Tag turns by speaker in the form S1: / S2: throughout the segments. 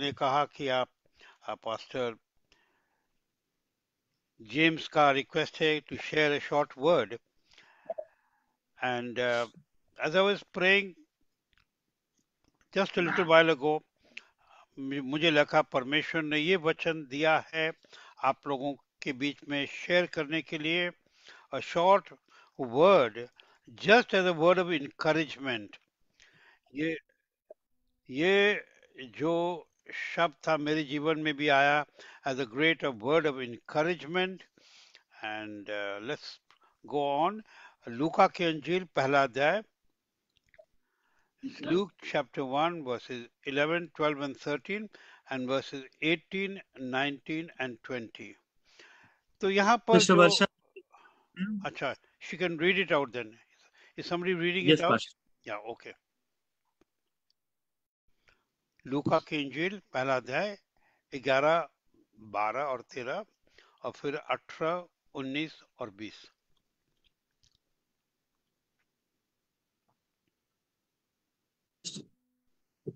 S1: ने कहा कि आप पास्टर जेम्स का रिक्वेस्ट है to share a short word and as I was praying just little while ago मुझे लगा परमेश्वर ने ये वचन दिया है आप लोगों के बीच में शेयर करने के लिए a short word just as a word of encouragement ये ये जो शब्द था मेरे जीवन में भी आया as a great word of encouragement and let's go on लूका के अंजील पहला अध्याय Luke chapter 1, verses 11, 12, and 13, and verses 18, 19, and 20. तो यहाँ पर Mr. जो, hmm? अच्छा, she can read it out then. Is somebody reading it out? Pastor. Yeah, okay. लूका की इंजिल पहला अध्याय ग्यारह बारह और तेरह और फिर अठारह उन्नीस और बीस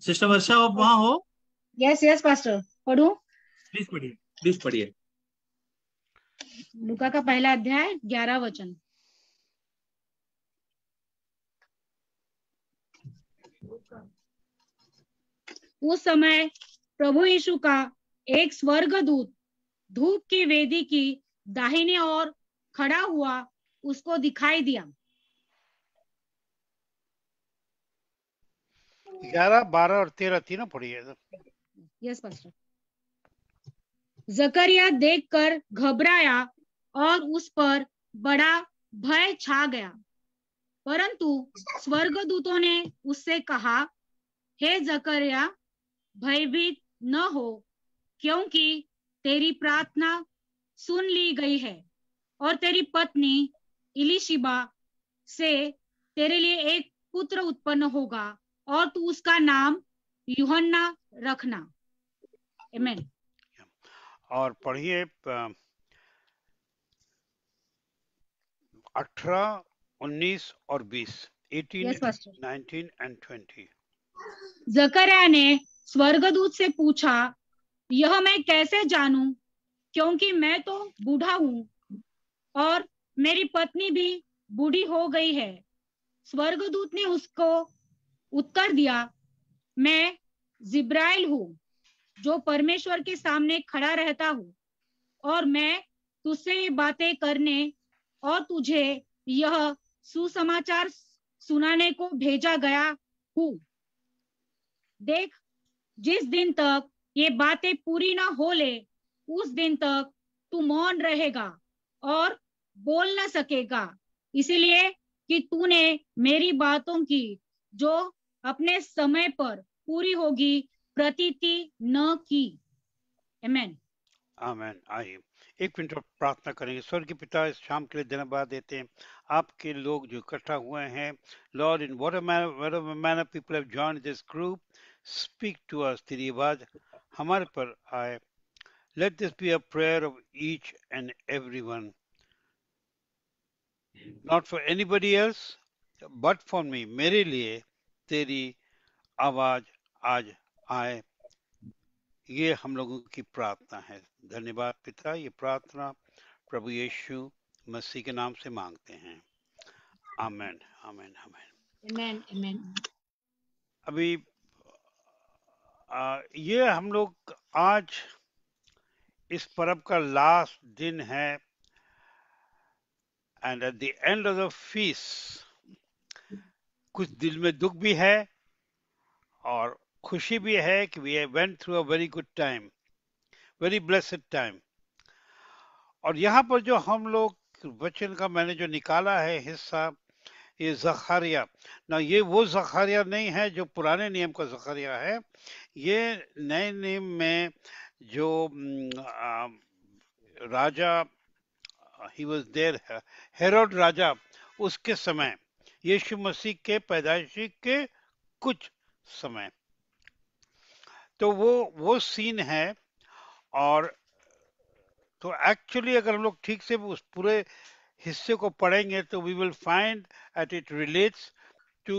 S1: सिस्टर वर्षा आप वहां हो यस
S2: यस पास्टर पढ़ू
S1: प्लीज पढ़िए प्लीज पढ़िए
S2: लुका का पहला अध्याय ग्यारह वचन उस समय प्रभु यीशु का एक स्वर्गदूत धूप की वेदी की दाहिने ओर खड़ा हुआ उसको दिखाई दिया
S1: ग्यारह बारह और तेरह पढ़िए
S2: यस पास्टर जकरिया देखकर घबराया और उस पर बड़ा भय छा गया परंतु स्वर्गदूतों ने उससे कहा हे जकरिया भयभीत न हो क्योंकि तेरी प्रार्थना सुन ली गई है और तेरी पत्नी इलिशिबा से तेरे लिए एक पुत्र उत्पन्न होगा और तू उसका नाम युहन्ना रखना Amen.
S1: और पढ़िए अठारह उन्नीस और बीस एटीन नाइनटीन एंड ट्वेंटी
S2: जकरिया ने स्वर्गदूत से पूछा यह मैं कैसे जानूं क्योंकि मैं तो बूढ़ा हूं और मेरी पत्नी भी बूढ़ी हो गई है स्वर्गदूत ने उसको उत्तर दिया मैं जिब्राइल हूं जो परमेश्वर के सामने खड़ा रहता हूं और मैं तुझसे ये बातें करने और तुझे यह सुसमाचार सुनाने को भेजा गया हूं देख जिस दिन तक ये बातें पूरी ना हो ले उस दिन तक तू मौन रहेगा और बोल ना सकेगा इसीलिए कि तूने मेरी बातों की जो अपने समय पर पूरी होगी प्रतीति न की Amen.
S1: Amen. आइए एक मिनट प्रार्थना करेंगे स्वर्ग पिता इस शाम के लिए धन्यवाद देते हैं आपके लोग जो इकट्ठा हुए हैं Lord in what man people have join this group Speak to us, तेरी आवाज हमारे पर आए Let this be a prayer of each and everyone. Not for anybody else, but for me. मेरे लिए तेरी आवाज आज आए ये हम लोगों की प्रार्थना है धन्यवाद पिता ये प्रार्थना प्रभु यीशु मसीह के नाम से मांगते हैं आमेन आमेन आमेन अमेन अमेन अभी ये हम लोग आज इस परब का लास्ट दिन है and at the end of the feast कुछ दिल में दुख भी है और खुशी भी है कि we went through a very good time very blessed time और यहाँ पर जो हम लोग वचन का मैंने जो निकाला है हिस्सा ये जखारिया ना ये वो जखारिया नहीं है जो पुराने नियम का जखारिया है ये नए नियम में जो आ, राजा ही वॉज देर हेरोड राजा उसके समय यीशु मसीह के पैदाइशी के कुछ समय तो वो वो सीन है और तो एक्चुअली अगर हम लोग ठीक से उस पूरे हिस्से को पढ़ेंगे तो we will find at it relates to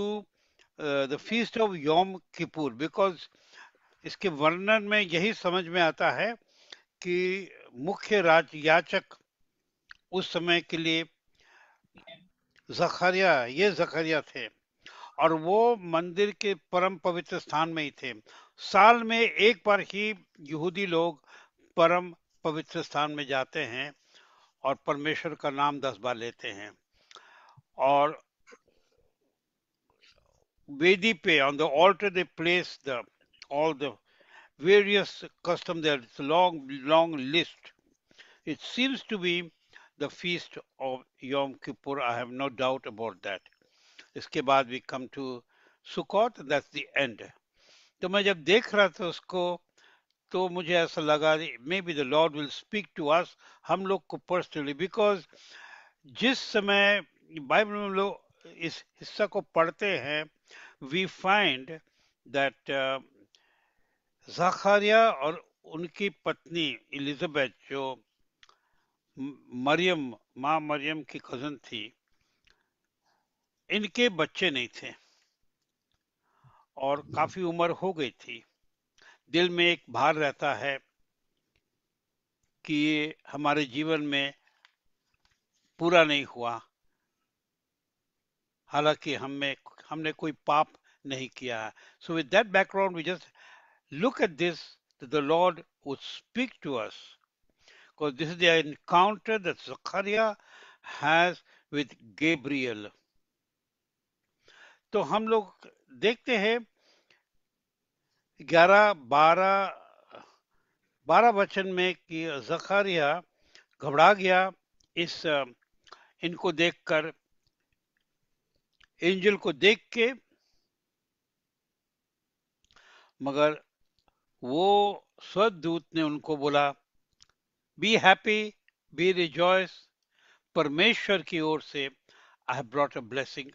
S1: the feast of Yom Kippur because इसके वर्णन में यही समझ में आता है कि मुख्य राज याचक उस समय के लिए जखरिया ये जखरिया थे और वो मंदिर के परम पवित्र स्थान में ही थे साल में एक बार ही यहूदी लोग परम पवित्र स्थान में जाते हैं और परमेश्वर का नाम दस बार लेते हैं और वेदी पे on the altar they place the all the various customs. there is a long long list it seems to be the feast of yom kippur i have no doubt about that इसके बाद we come to sukkot that's the end तो मैं जब देख रहा था उसको तो मुझे ऐसा लगा maybe the Lord will speak to us हम लोग को पर्सनली बिकॉज जिस समय बाइबल में हम लोग इस हिस्सा को पढ़ते हैं वी फाइंड दैट जखारिया और उनकी पत्नी एलिजाबेथ जो मरियम माँ मरियम की कजन थी इनके बच्चे नहीं थे और काफी उम्र हो गई थी दिल में एक भार रहता है कि ये हमारे जीवन में पूरा नहीं हुआ हालांकि हमें हमने कोई पाप नहीं किया है so with that background we just look at this the Lord would speak to us because this is the encounter that Zachariah has तो हम लोग देखते हैं ग्यारह बारह बारह वचन में कि जखारिया घबरा गया इस इनको देखकर एंजल को देख के मगर वो स्वदूत ने उनको बोला बी हैप्पी बी रिजॉयस परमेश्वर की ओर से I have brought a blessing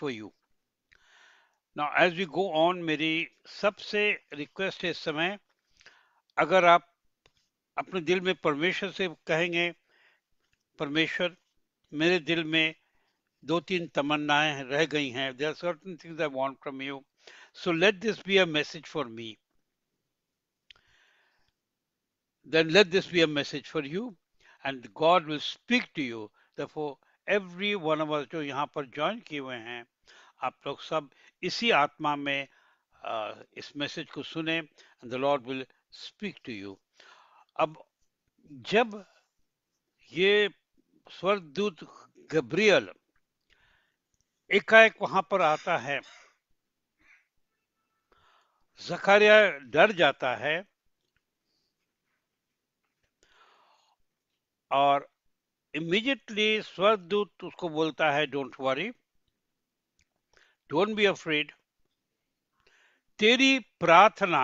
S1: for you now as we go on मेरी सबसे रिक्वेस्ट है इस समय अगर आप अपने दिल में परमेश्वर से कहेंगे परमेश्वर मेरे दिल में दो तीन तमन्नाएं रह गई हैं there certain things I want from you so let this be a message for me then let this be a message for you and God will speak to you. Therefore, every one of us जो यहाँ पर join किए हुए हैं आप लोग सब इसी आत्मा में इस मैसेज को सुने the Lord will speak to you अब जब ये स्वर्गदूत गब्रियल एकाएक वहां पर आता है जखारिया डर जाता है और इमीडिएटली स्वर्गदूत उसको बोलता है don't worry don't be afraid तेरी प्रार्थना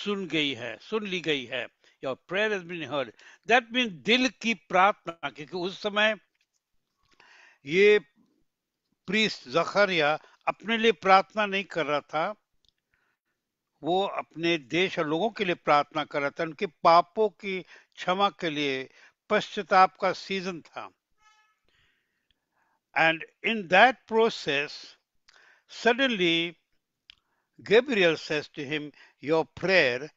S1: सुन गई है सुन ली गई है your prayer has been heard that mean दिल की प्रार्थना क्योंकि उस समय ये प्रीस्ट जखरिया अपने लिए प्रार्थना नहीं कर रहा था वो अपने देश और लोगों के लिए प्रार्थना कर रहा था उनके पापों की क्षमा के लिए पश्चाताप का सीजन था And in that process, suddenly Gabriel says to him, Your prayer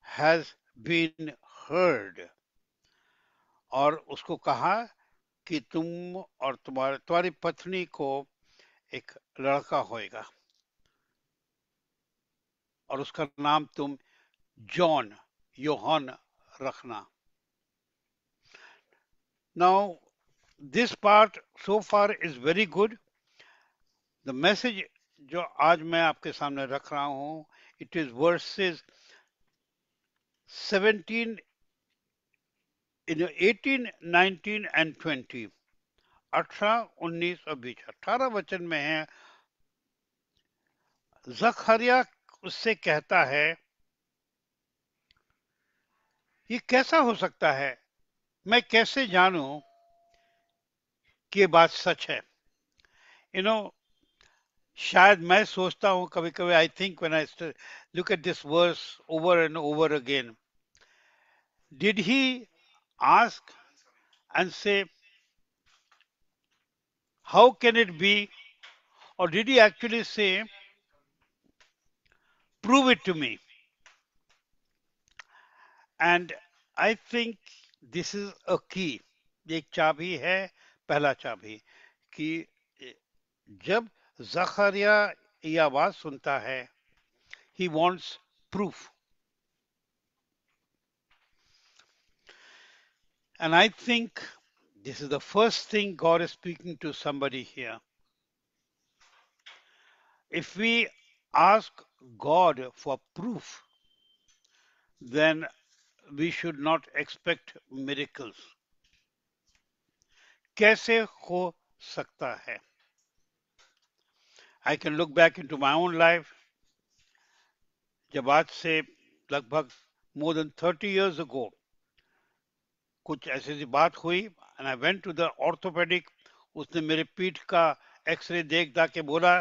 S1: has been heard. और उसको कहा कि तुम और तुम्हारे तुम्हारी पत्नी को एक लड़का होएगा और उसका नाम तुम जॉन योहन रखना now this part so far is very good the message जो आज मैं आपके सामने रख रहा हूं it is verses 17 in 18 19 and 20 अठारह उन्नीस और बीस अठारह वचन में है जखरिया उससे कहता है ये कैसा हो सकता है मैं कैसे जानू कि ये बात सच है यू you नो know, शायद मैं सोचता हूं कभी कभी I think when I look at this verse over and over again did he ask and say how can it be और did he actually say prove it to me and I think this is a key एक चाबी है पहला चाबी कि जब जखरिया ये आवाज सुनता है he wants And I think this is the first thing God is speaking to somebody here. If we ask God for proof, then we should not expect miracles. कैसे हो सकता है I can look back into my own life जब आज से लगभग more than thirty years ago कुछ ऐसी ऐसी बात हुई and I went to the orthopaedic उसने मेरे पीठ का एक्सरे देख दा के बोला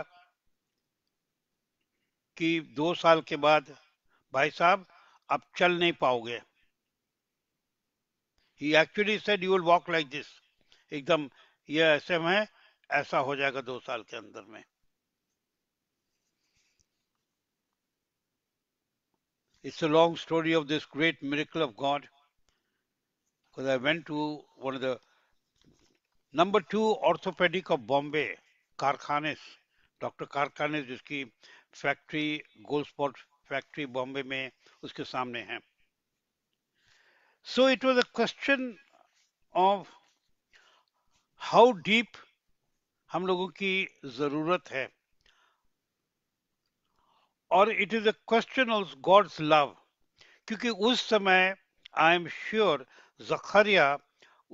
S1: कि दो साल के बाद भाई साहब अब चल नहीं पाओगे he actually said you will walk like this एकदम यह ऐसे में ऐसा हो जाएगा दो साल के अंदर में it's a long story of this great miracle of God because I went to one of the number two orthopaedic of Bombay Karkhanis doctor Karkhanis जिसकी factory Gold Spot factory Bombay में उसके सामने है so it was a question of how deep हम लोगों की जरूरत है और it is a question of God's love क्योंकि उस समय आई एम श्योर जखरिया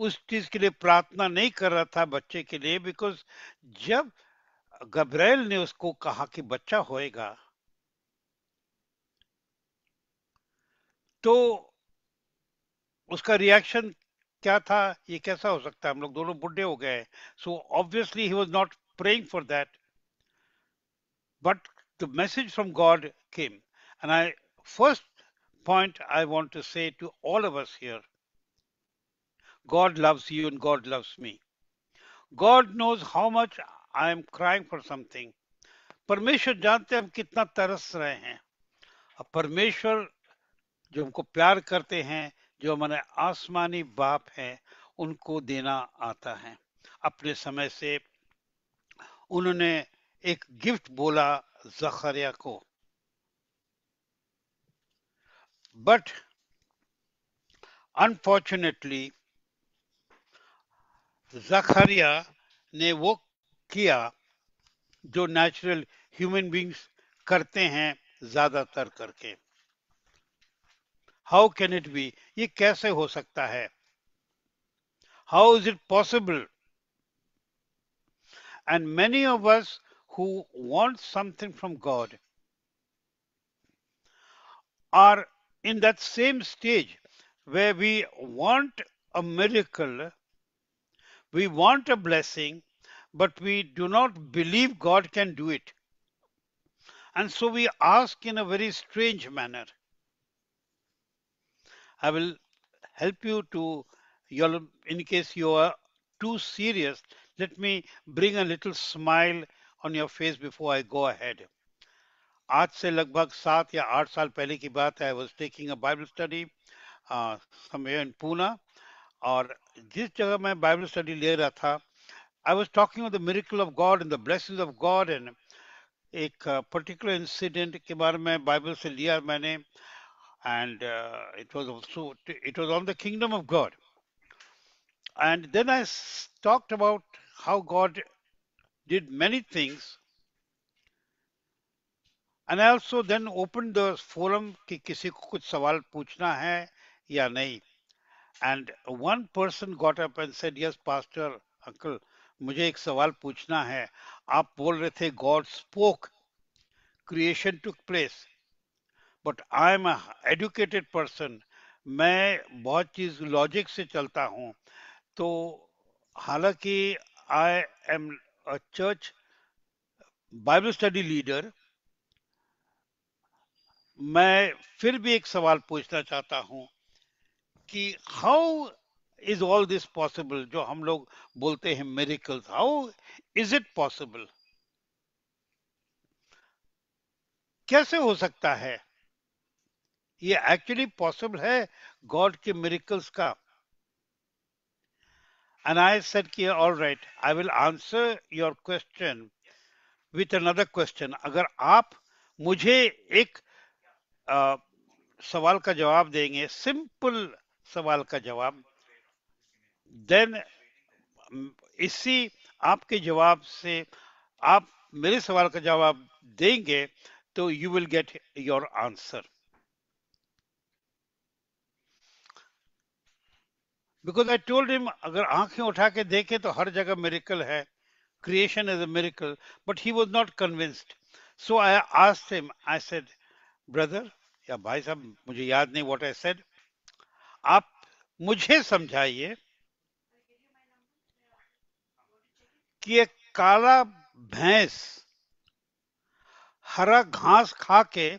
S1: उस चीज के लिए प्रार्थना नहीं कर रहा था बच्चे के लिए बिकॉज जब गब्रैल ने उसको कहा कि बच्चा होएगा तो उसका रिएक्शन क्या था ये कैसा हो सकता है हम लोग दोनों बुढ़े हो गए so obviously he was not praying for that but the message from God came and I first point I want to say to all of us here God loves you and God loves me. God knows how much I am crying for something. परमेश्वर जानते हम कितना तरस रहे हैं अब परमेश्वर जो हमको प्यार करते हैं जो हमारे आसमानी बाप है उनको देना आता है अपने समय से उन्होंने एक गिफ्ट बोला जखरिया को बट अनफॉर्चुनेटली जखरिया ने वो किया जो नेचुरल ह्यूमन बींग्स करते हैं ज्यादातर करके हाउ कैन इट बी ये कैसे हो सकता है how is it possible and many of us who want something from God are in that same stage where we want a miracle, we want a blessing, but we do not believe God can do it. And so we ask in a very strange manner. I will help you to your in case you are too serious, let me bring a little smile on your face before I go ahead. आज से लगभग सात या आठ साल पहले की बात है I was taking a Bible study समय इन पूना और जिस जगह मैं बाइबल स्टडी ले रहा था I was talking of the miracle of God and the blessing of God and एक पर्टिकुलर इंसिडेंट के बारे में बाइबल से लिया मैंने and uh, it was also it was on the kingdom of god and then i talked about how god did many things and i also then opened the forum ki kisi ko kuch sawal puchna hai ya nahi and one person got up and said yes pastor uncle मुझे एक सवाल पूछना है आप बोल रहे थे God spoke creation took place but I am educated person मैं बहुत चीज लॉजिक से चलता हूँ तो हालांकि I am a church Bible study leader मैं फिर भी एक सवाल पूछना चाहता हूँ कि how is all this possible जो हम लोग बोलते हैं miracles how is it possible कैसे हो सकता है ये एक्चुअली पॉसिबल है गॉड के मेरिकल्स का And सर की all right I will answer your question with with question अगर आप मुझे एक आ, सवाल का जवाब देंगे सिंपल सवाल का जवाब देन इसी आपके जवाब से आप मेरे सवाल का जवाब देंगे तो you will get your answer because I told him अगर आंखें उठा के देखे तो हर जगह मेरिकल है creation is a miracle but he was not convinced so I asked him I said brother या भाई साहब मुझे याद नहीं वॉट आई सेड आप मुझे समझाइए कि एक काला भैंस हरा घास खा के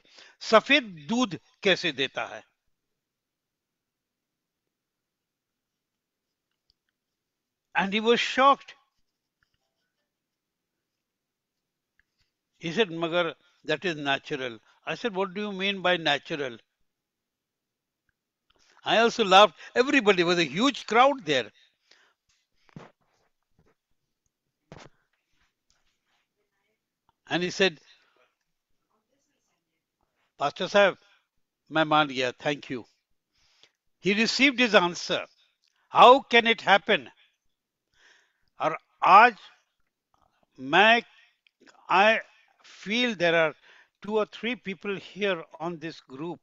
S1: सफेद दूध कैसे देता है and he was shocked. He said, Magar, that is natural. I said, What do you mean by natural? I also laughed. Everybody was a huge crowd there. And he said, Pastor Sahib, my मान गया thank you he received his answer how can it और आज feel there are two or three people here on this group,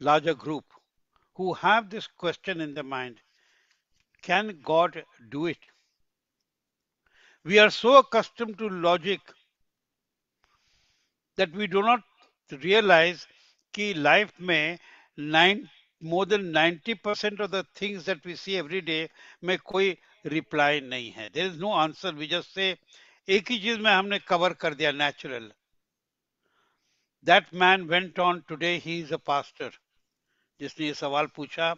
S1: larger group, who have this question in the mind Can God do it? We are so accustomed to logic that we do not realize that life may more than 90% of the things that we see every day may koi reply नहीं है there is no answer विजय से एक ही चीज में हमने cover कर दिया natural that man went on today he is a pastor जिसने ये सवाल पूछा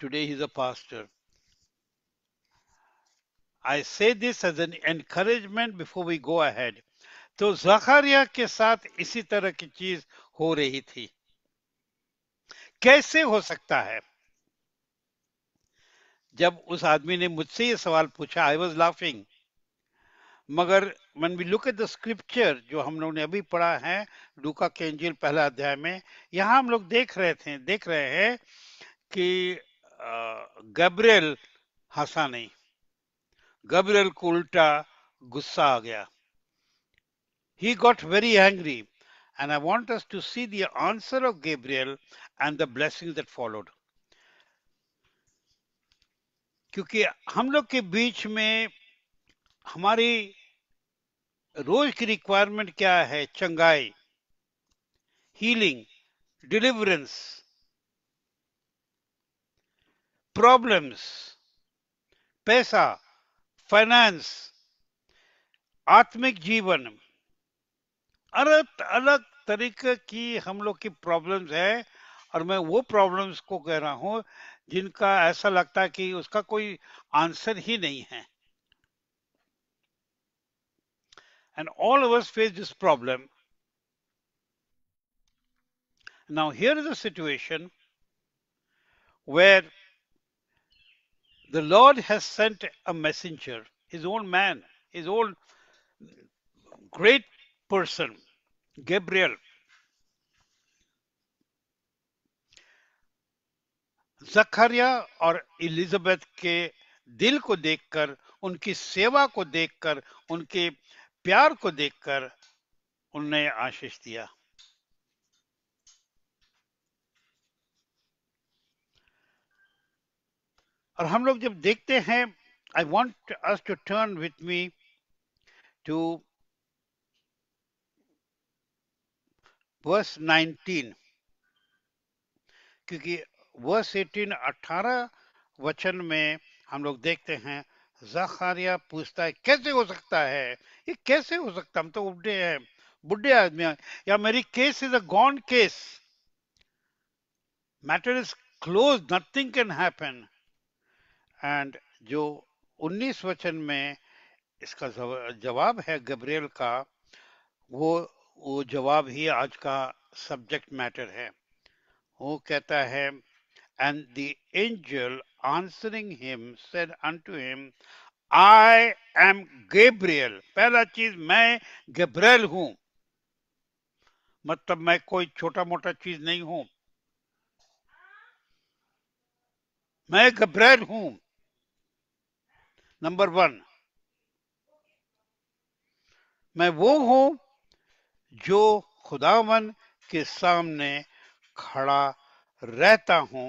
S1: today he is a pastor I say this as an encouragement before we go ahead तो जखरिया के साथ इसी तरह की चीज हो रही थी कैसे हो सकता है जब उस आदमी ने मुझसे ये सवाल पूछा आई वॉज लाफिंग मगर when we look at the scripture जो हम लोग ने अभी पढ़ा है लूका के एंजिल पहला अध्याय में यहाँ हम लोग देख रहे थे देख रहे हैं कि गब्रियल हंसा नहीं गब्रियल को उल्टा गुस्सा आ गया he got very angry and I want to see see the answer of gabriel and the blessings क्योंकि हम लोग के बीच में हमारी रोज की रिक्वायरमेंट क्या है चंगाई हीलिंग डिलीवरेंस प्रॉब्लम्स पैसा फाइनेंस आत्मिक जीवन अलग अलग तरीके की हम लोग की प्रॉब्लम्स है और मैं वो प्रॉब्लम्स को कह रहा हूं जिनका ऐसा लगता है कि उसका कोई आंसर ही नहीं है and all of us face this problem. Now, here is a situation where the Lord has sent a messenger, his own man, his own great person, Gabriel, जखरिया और इलिजाबेथ के दिल को देखकर उनकी सेवा को देखकर उनके प्यार को देखकर उनने आशीष दिया और हम लोग जब देखते हैं I want us to turn with me to verse 19 क्योंकि वर्स एटीन 18 वचन में हम लोग देखते हैं जखारिया पूछता है कैसे हो सकता है ये कैसे हो सकता हम तो बुढ़े हैं बुढ़े आदमी है। या मेरी case is a gone case matter is close nothing can happen and जो 19 वचन में इसका जवाब है गब्रियल का वो वो जवाब ही आज का सब्जेक्ट मैटर है वो कहता है And the angel answering him said unto him, I am Gabriel. पहला चीज मैं गब्रेल हूं मतलब मैं कोई छोटा मोटा चीज नहीं हूं मैं गब्रेल हूं नंबर वन मैं वो हूं जो खुदावन के सामने खड़ा रहता हूं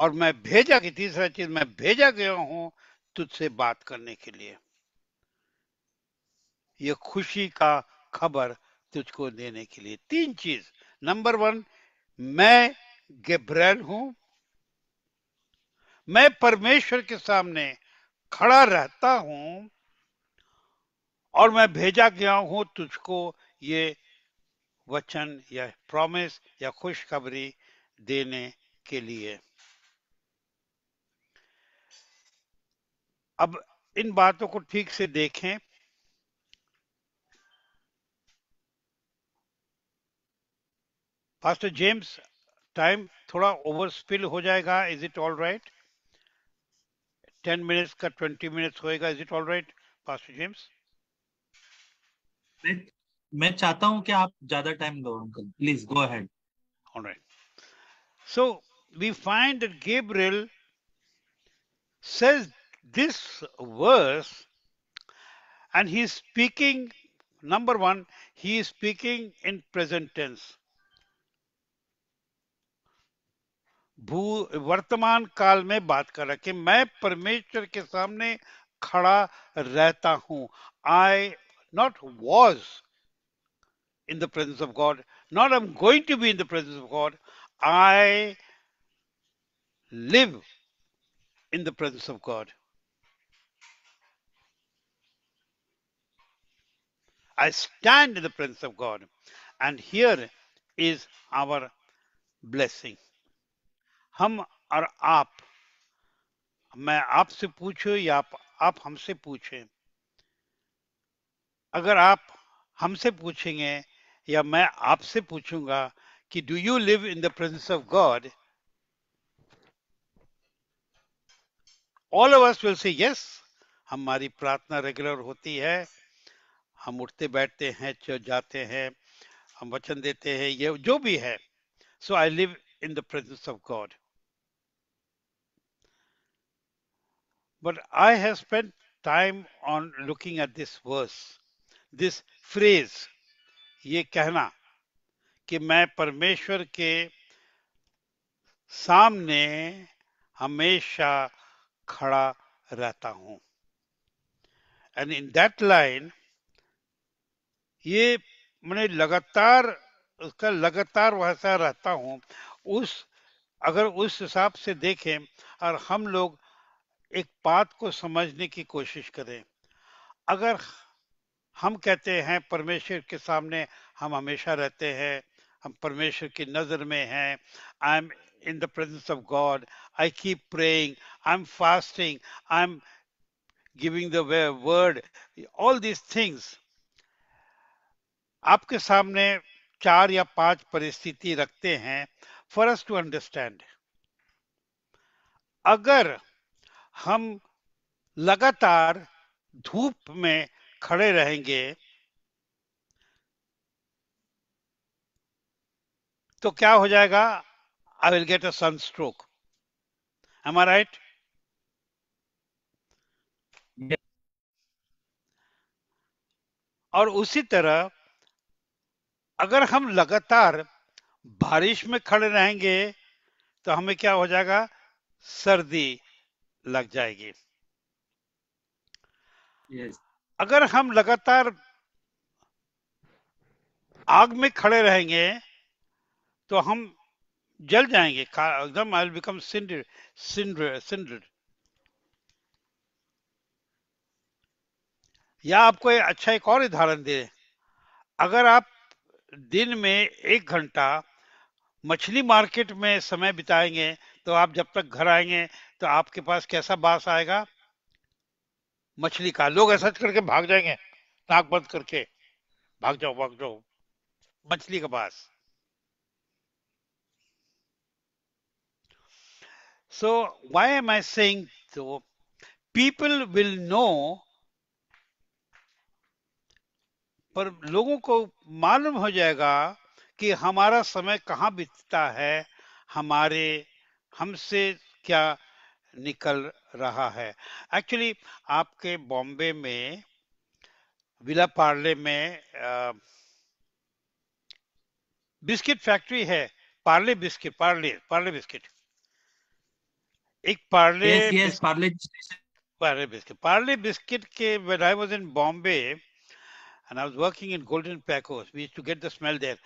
S1: और मैं भेजा कि तीसरा चीज मैं भेजा गया हूं तुझसे बात करने के लिए यह खुशी का खबर तुझको देने के लिए तीन चीज नंबर वन मैं गेब्रैल हूं मैं परमेश्वर के सामने खड़ा रहता हूं और मैं भेजा गया हूं तुझको ये वचन या प्रॉमिस या खुशखबरी देने के लिए अब इन बातों को ठीक से देखें फास्टर जेम्स टाइम थोड़ा ओवर स्पिल हो जाएगा is it all right ten minutes का ट्वेंटी मिनट्स होएगा is it all right pastor James मैं चाहता हूं कि आप ज्यादा टाइम दो uncle please go ahead all right so we find that Gabriel this verse, and he is speaking, number one, he is speaking in present tense. भू वर्तमान काल में बात कर रहा कि मैं परमेश्वर के सामने खड़ा रहता हूं I not was in the presence of God not I am going to be in the presence of God I live in the presence of God. I stand in the presence of God. And here is our blessing. हम और आप मैं आपसे पूछूं या आप, आप हमसे पूछे अगर आप हमसे पूछेंगे या मैं आपसे पूछूंगा कि do you live in the presence of God all of us will say yes हमारी प्रार्थना रेगुलर होती है हम उठते बैठते हैं चर्च जाते हैं हम वचन देते हैं ये जो भी है so I live in the presence of God but I have spent time on looking at this verse this phrase ये कहना कि मैं परमेश्वर के सामने हमेशा खड़ा रहता हूं एंड इन दैट लाइन ये मैंने लगातार उसका लगातार वैसा रहता हूँ उस अगर उस हिसाब से देखें और हम लोग एक बात को समझने की कोशिश करें अगर हम कहते हैं परमेश्वर के सामने हम हमेशा रहते हैं हम परमेश्वर की नज़र में हैं I am in the presence of God I keep praying I am fasting I am giving the word all these things आपके सामने चार या पांच परिस्थिति रखते हैं फॉर अस टू अंडरस्टैंड अगर हम लगातार धूप में खड़े रहेंगे तो क्या हो जाएगा I will get a sunstroke am I right और उसी तरह अगर हम लगातार बारिश में खड़े रहेंगे तो हमें क्या हो जाएगा सर्दी लग जाएगी yes. अगर हम लगातार आग में खड़े रहेंगे तो हम जल जाएंगे एकदम I become cinder cinder cinder या आपको अच्छा एक और उदाहरण दे अगर आप दिन में एक घंटा मछली मार्केट में समय बिताएंगे तो आप जब तक घर आएंगे तो आपके पास कैसा बास आएगा मछली का लोग ऐसा करके भाग जाएंगे नाक बंद करके भाग जाओ भाग जाओ मछली का बास so why am I saying people will know पर लोगों को मालूम हो जाएगा कि हमारा समय कहाँ बीतता है हमारे हमसे क्या निकल रहा है एक्चुअली आपके बॉम्बे में विला पार्ले में आ, बिस्किट फैक्ट्री है पार्ले बिस्किट पार्ले पार्ले बिस्किट एक Parle yes, yes, Parle Parle biscuit Parle biscuit के when I was in Bombay and I was working in Golden Pecos. We used to get the smell there.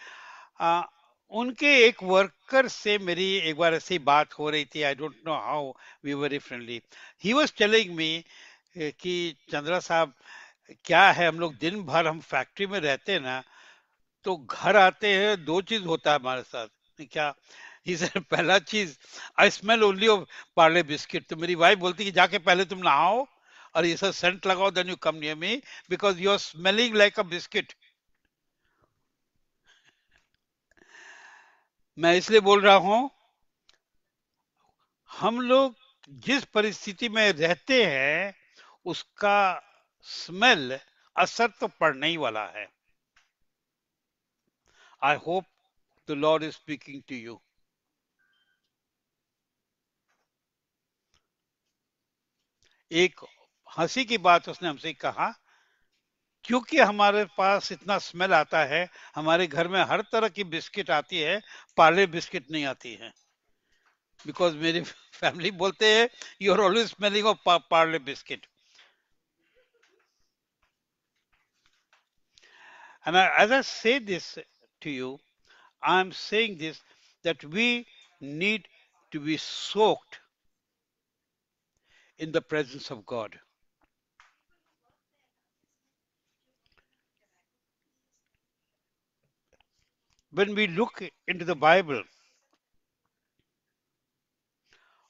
S1: Uh, उनके एक वर्कर से मेरी एक बार ऐसी बात हो रही थी I don't know how we were friendly he was telling me कि चंद्रा साहब क्या है हम लोग दिन भर हम फैक्ट्री में रहते हैं ना तो घर आते हैं दो चीज होता है हमारे साथ क्या ही सर पहला चीज I smell only of Parle biscuit तो मेरी वाइफ बोलती कि जाके पहले तुम नहाओ और ये सर सेंट लगाओ then you come near me because you are smelling like a biscuit मैं इसलिए बोल रहा हूं हम लोग जिस परिस्थिति में रहते हैं उसका स्मेल असर तो पड़ने ही वाला है I hope the Lord is speaking to you एक हंसी की बात उसने हमसे कहा क्योंकि हमारे पास इतना स्मेल आता है हमारे घर में हर तरह की बिस्किट आती है पार्ले बिस्किट नहीं आती है बिकॉज मेरी फैमिली बोलते हैं you are always smelling of Parle biscuit And I, as I say this to you, I'm saying this that we need to be soaked in the presence of God. when we look into the Bible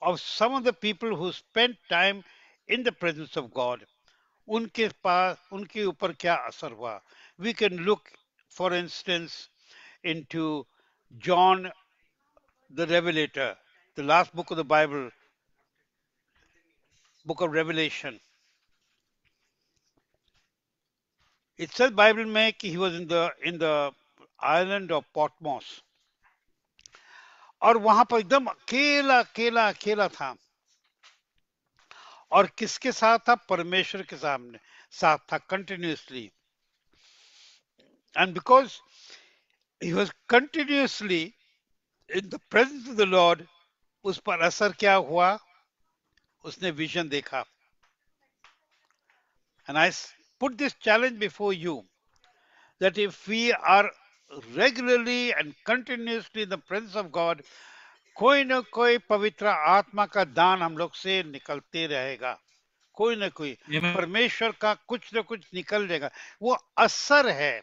S1: of some of the people who spent time in the presence of God, उनके पास उनके ऊपर क्या असर हुआ We can look, for instance, into John the Revelator, the last book of the Bible, book of Revelation. It says Bible में he was in the in the island of Patmos और वहां पर एकदम अकेला अकेला अकेला था और किसके साथ था परमेश्वर के सामने साथ था continuously and because he was continuously in the presence of the Lord उस पर असर क्या हुआ उसने विजन देखा and I put this challenge before you that if we are regularly and continuously in the presence of God, कोई ना कोई पवित्र आत्मा का दान हम लोग से निकलते रहेगा कोई ना कोई परमेश्वर का कुछ ना कुछ निकल जाएगा वो असर है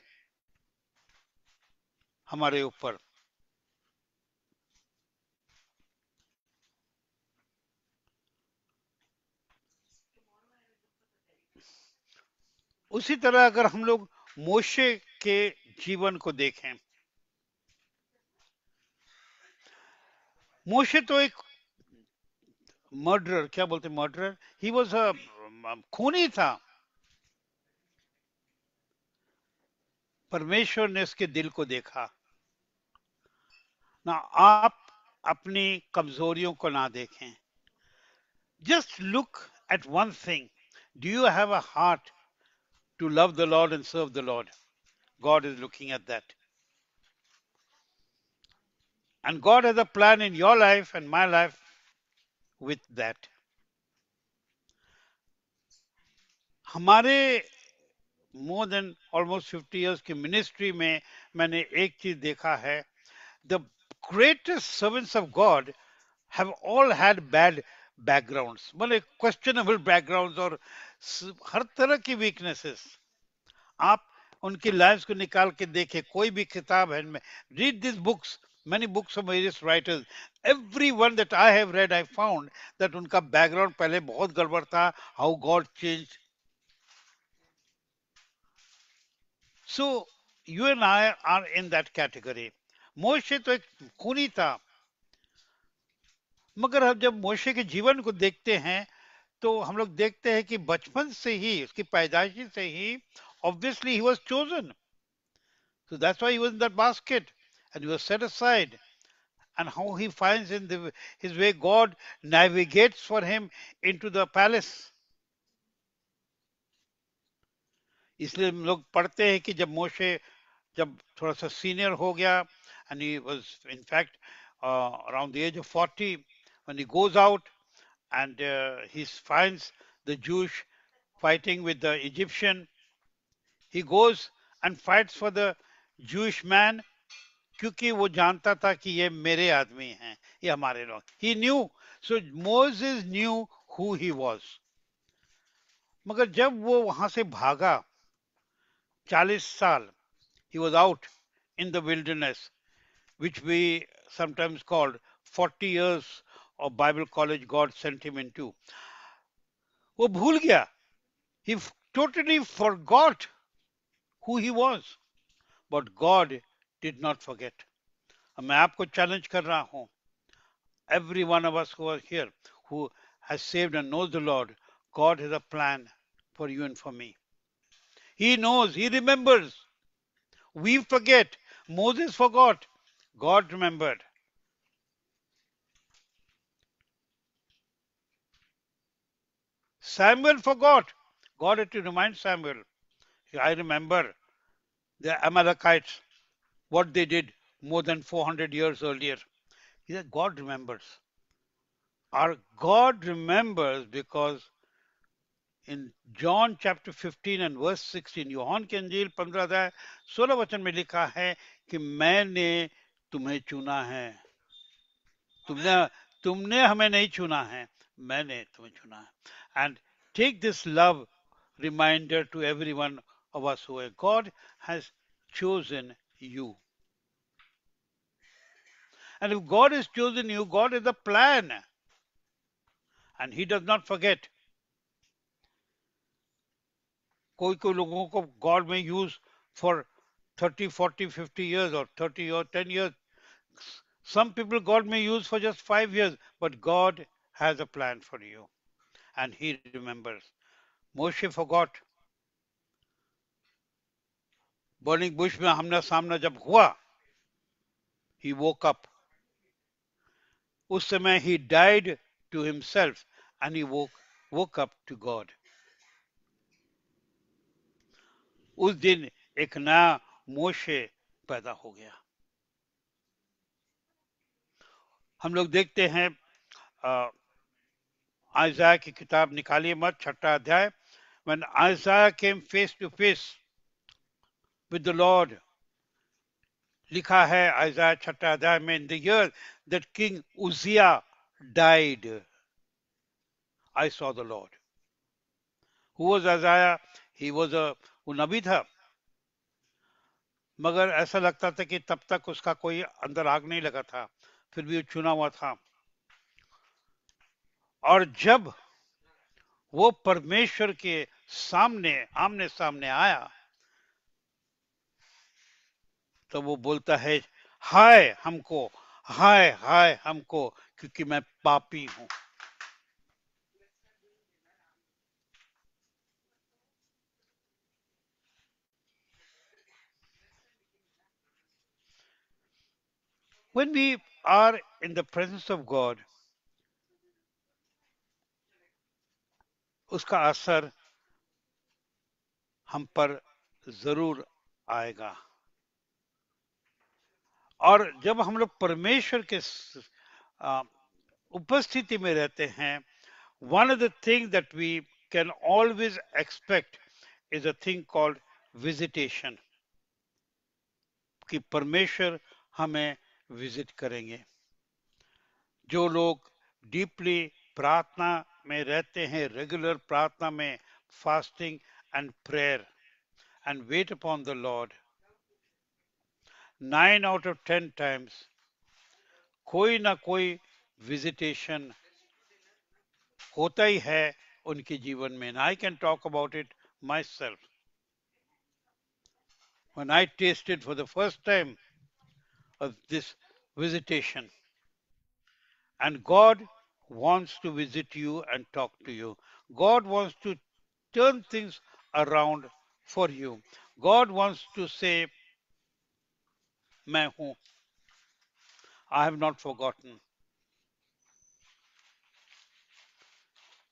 S1: हमारे ऊपर उसी तरह अगर हम लोग मोशे के जीवन को देखें मोशे तो एक मर्डरर क्या बोलते मर्डरर ही वॉज अ खूनी था परमेश्वर ने उसके दिल को देखा ना आप अपनी कमजोरियों को ना देखें just look at one thing do you have a heart to love the Lord and serve the Lord God is looking at that. And God has a plan in your life and my life with that. हमारे more than almost fifty years की ministry में मैंने एक चीज देखा है the greatest servants of God have all had bad backgrounds मतलब questionable backgrounds और हर तरह की वीकनेसेस आप उनकी लाइफ को निकाल के देखे कोई भी किताब है इनमें read this books many books of various writers every one that I have read I found that उनका बैकग्राउंड पहले बहुत गड़बड़ था how God change so you and I are in that category Moshe तो एक खूनी था मगर हम जब मोशे के जीवन को देखते हैं तो हम लोग देखते हैं कि बचपन से ही उसकी पैदाइशी से ही obviously he was chosen. So that's why he was in that basket and he was set aside. And how he finds in the, his way, God navigates for him into the palace. Islam look, लोग पढ़ते हैं कि जब मोशे जब थोड़ा सा and he was in fact uh, around the age of 40 when he goes out and uh, he finds the Jewish fighting with the Egyptian he goes and fights for the Jewish man क्योंकि वो जानता था कि ये मेरे आदमी हैं ये हमारे लोग he knew so Moses knew who he was मगर जब वो वहां से भागा 40 साल he was out in the wilderness which we sometimes call 40 years of Bible college God sent him into. वो भूल गया. He totally forgot who he was. But God did not forget. मैं आपको challenge कर रहा हूँ. Every one of us who are here, who has saved and knows the Lord, God has a plan for you and for me. He knows, he remembers. We forget. Moses forgot. God remembered. Samuel forgot. God had to remind Samuel. I remember the Amalekites, what they did more than 400 years earlier. God remembers. Our God remembers because in John chapter 15 and verse 16, Yohan ke anjil 15 vachan mein likha hai ki maine tumhe chuna hai. Tumne, tumne hame nahi chuna hai. Maine tumhe chuna hai. And take this love reminder to everyone of us are God has chosen you. And if God has chosen you, God has a plan. And He does not forget. कोई कोई लोगों को 30 40 50 years or 30 or 10 years some people god may use for just 5 years but god has a plan for you and he remembers moshe forgot burning bush में हमने सामना जब हुआ ही वो कप उस समय he died to himself and he वो वो कप टू गॉड उस दिन एक नया मोशे पैदा हो गया हम लोग देखते हैं आयजा की किताब निकालिए मत छठा अध्याय when Isaiah came face to face with the Lord. लिखा है आजाद छठा अध्याय में in the year that king Uzziah died I saw the Lord who was Isaiah he was a वो नबी था मगर ऐसा लगता था कि तब तक उसका कोई अंदर आग नहीं लगा था फिर भी वो चुना हुआ था और जब वो परमेश्वर के सामने आमने सामने आया तो वो बोलता है हाय हमको हाय हाय हमको क्योंकि मैं पापी हूं when we are in the presence of god उसका असर हम पर जरूर आएगा और जब हम लोग परमेश्वर के उपस्थिति में रहते हैं one of the thing that we can always expect is a thing called visitation कि परमेश्वर हमें विजिट करेंगे जो लोग डीपली प्रार्थना में रहते हैं रेगुलर प्रार्थना में fasting and prayer and wait upon the Lord 9 out of 10 times कोई na कोई visitation होता ही है उनके जीवन में can talk about it myself when I tasted for the first time of this visitation. And God wants to visit you and talk to you. God wants to turn things around for you. God wants to say, मैं हूं I have not forgotten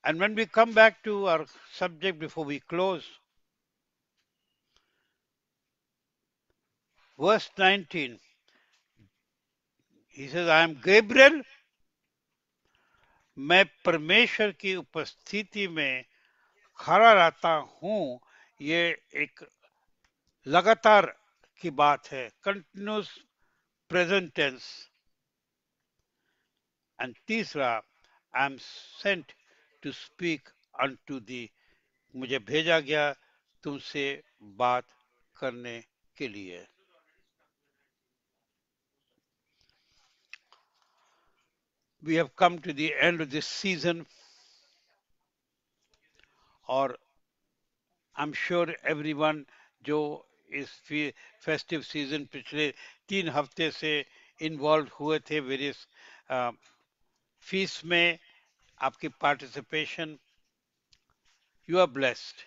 S1: and when we come back to our subject before we close verse 19 he says I am Gabriel मैं परमेश्वर की उपस्थिति में खड़ा रहता हूं ये एक लगातार की बात है कंटिन्यूस प्रेजेंट टेंस एंड तीसरा I am sent to speak unto thee मुझे भेजा गया तुमसे बात करने के लिए we have come to the end of this season और I am sure every one जो इस फेस्टिव सीजन पिछले तीन हफ्ते से इन्वॉल्व हुए थे वेरियस फीस में आपकी participation you are blessed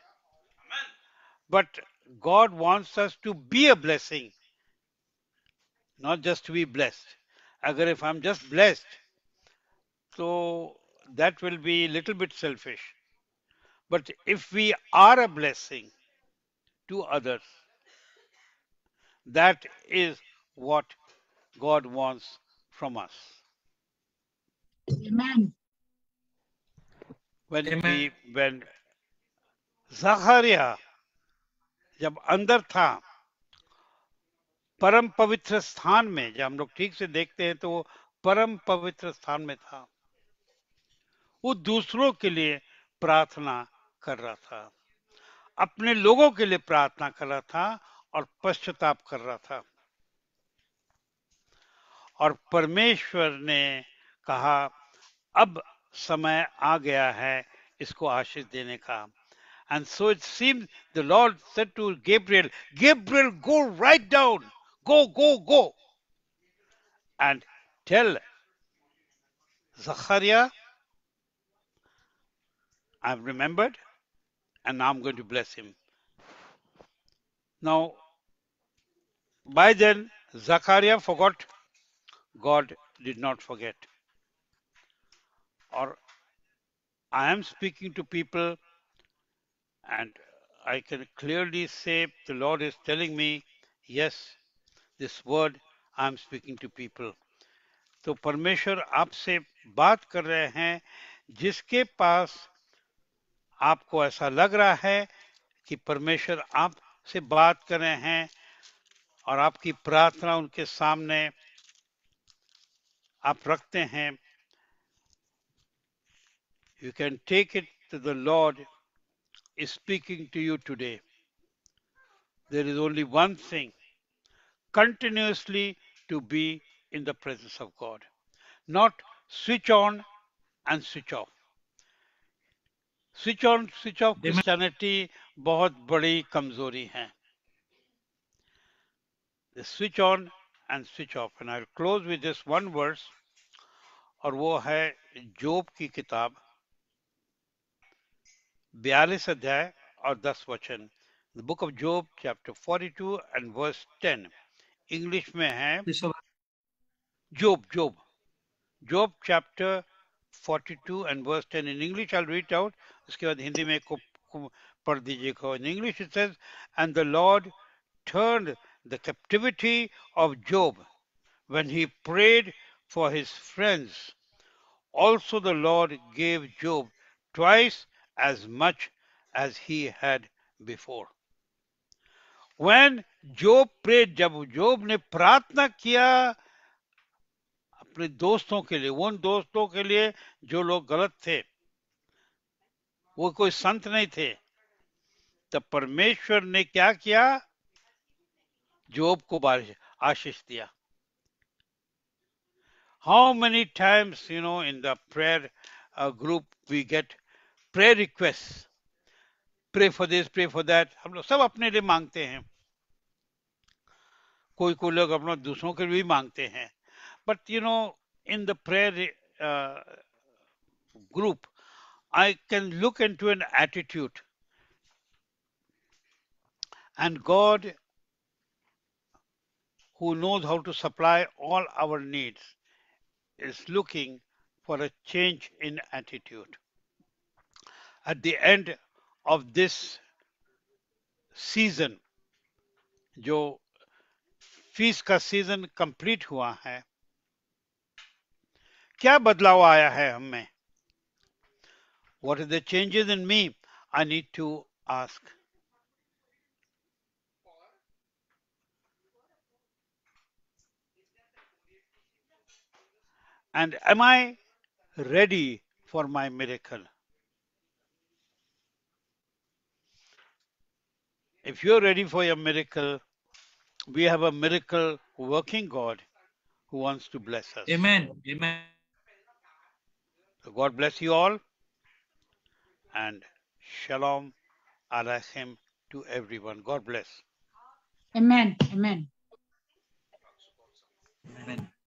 S1: but God wants us to be a blessing not just to be blessed अगर if I am just blessed तो that will be a little bit selfish. But if we are a blessing to others, That is what God wants from us. Amen. When Amen. We, when Zechariah जब अंदर था परम पवित्र स्थान में जब हम लोग ठीक से देखते हैं तो वो परम पवित्र स्थान में था वो दूसरों के लिए प्रार्थना कर रहा था अपने लोगों के लिए प्रार्थना कर रहा था और पश्चाताप कर रहा था और परमेश्वर ने कहा अब समय आ गया है इसको आशीष देने का and so it seem the Lord said to Gabriel Gabriel go right down go go go and tell Zechariah I remembered and I am going to bless him Now, by then, Zachariah forgot. God did not forget. Or I am speaking to people and I can clearly say the Lord is telling me, yes, this word I am speaking to people. So, परमेश्वर आपसे बात कर रहे हैं जिसके पास आपको ऐसा लग रहा है कि परमेश्वर आप से बात करे हैं और आपकी प्रार्थना उनके सामने आप रखते हैं you can take it to the Lord speaking to you today there is only one thing continuously to be in the presence of God not switch on and switch off switch on switch off Christianity बहुत बड़ी कमजोरी है switch on and switch off and I close with this one words और वो है जोब की किताब बयालीस अध्याय और दस वचन the book of Job chapter forty two and verse ten English में है Job Job Job chapter 42 and verse 10 in English. I'll read out. In English it says, and the Lord turned the captivity of Job when he prayed for his friends. Also the Lord gave Job twice as much as he had before. When Job prayed, जब Job ne प्रार्थना किया अपने दोस्तों के लिए उन दोस्तों के लिए जो लोग गलत थे वो कोई संत नहीं थे तब परमेश्वर ने क्या किया जोब को बारिश आशीष दिया how many times you know in the prayer group we get get request pray for this pray for that हम लोग सब अपने लिए मांगते हैं कोई कोई लोग अपना दूसरों के लिए भी मांगते हैं But you know, in the prayer uh, group, I can look into an attitude. And God, who knows how to supply all our needs, is looking for a change in attitude. At the end of this season, जो feast का season complete हुआ है क्या बदलाव आया है हम में what are the changes in me i need to ask and am i ready for my miracle if you're ready for your miracle we have a miracle working god who wants to bless us amen amen God bless you all and shalom alaikum to everyone. God bless.
S2: Amen. Amen.
S1: Amen.